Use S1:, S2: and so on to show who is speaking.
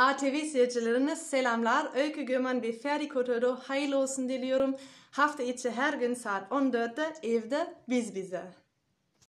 S1: ATV seyircilerine selamlar. Öykü Gömen ve Ferdi Kotor'u hayırlı olsun diliyorum. Hafta içi her gün saat 14'te evde biz bize.